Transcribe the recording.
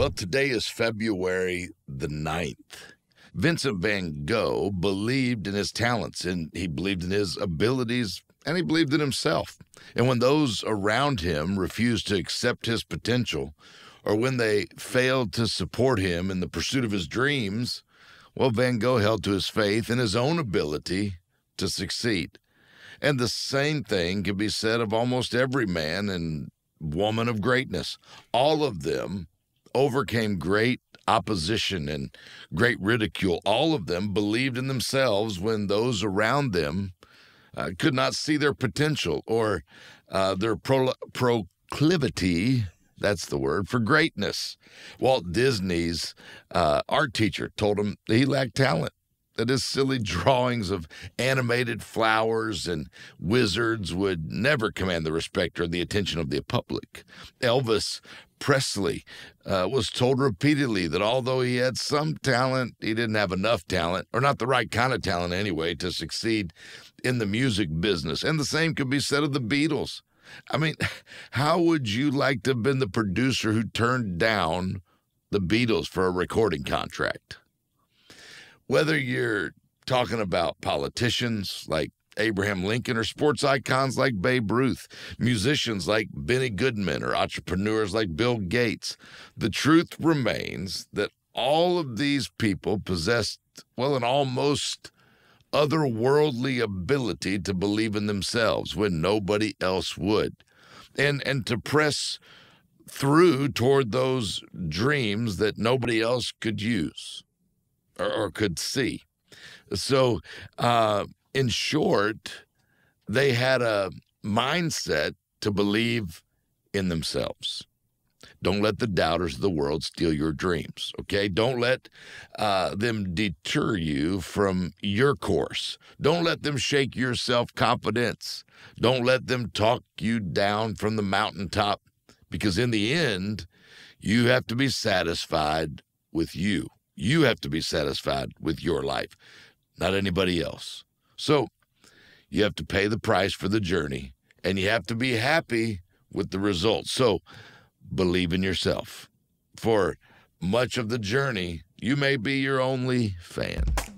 Well, today is February the 9th. Vincent van Gogh believed in his talents and he believed in his abilities and he believed in himself. And when those around him refused to accept his potential or when they failed to support him in the pursuit of his dreams, well, Van Gogh held to his faith in his own ability to succeed. And the same thing can be said of almost every man and woman of greatness. All of them overcame great opposition and great ridicule. All of them believed in themselves when those around them uh, could not see their potential or uh, their pro- proclivity. That's the word for greatness. Walt Disney's uh, art teacher told him he lacked talent. That his silly drawings of animated flowers and wizards would never command the respect or the attention of the public. Elvis Presley uh, was told repeatedly that although he had some talent, he didn't have enough talent, or not the right kind of talent anyway, to succeed in the music business. And the same could be said of the Beatles. I mean, how would you like to have been the producer who turned down the Beatles for a recording contract? Whether you're talking about politicians like Abraham Lincoln or sports icons like Babe Ruth, musicians like Benny Goodman or entrepreneurs like Bill Gates, the truth remains that all of these people possessed, well, an almost otherworldly ability to believe in themselves when nobody else would and and to press through toward those dreams that nobody else could use or, or could see. So, uh, in short, they had a mindset to believe in themselves. Don't let the doubters of the world steal your dreams, okay? Don't let uh, them deter you from your course. Don't let them shake your self confidence. Don't let them talk you down from the mountaintop because, in the end, you have to be satisfied with you. You have to be satisfied with your life, not anybody else. So you have to pay the price for the journey and you have to be happy with the results. So believe in yourself. For much of the journey, you may be your only fan.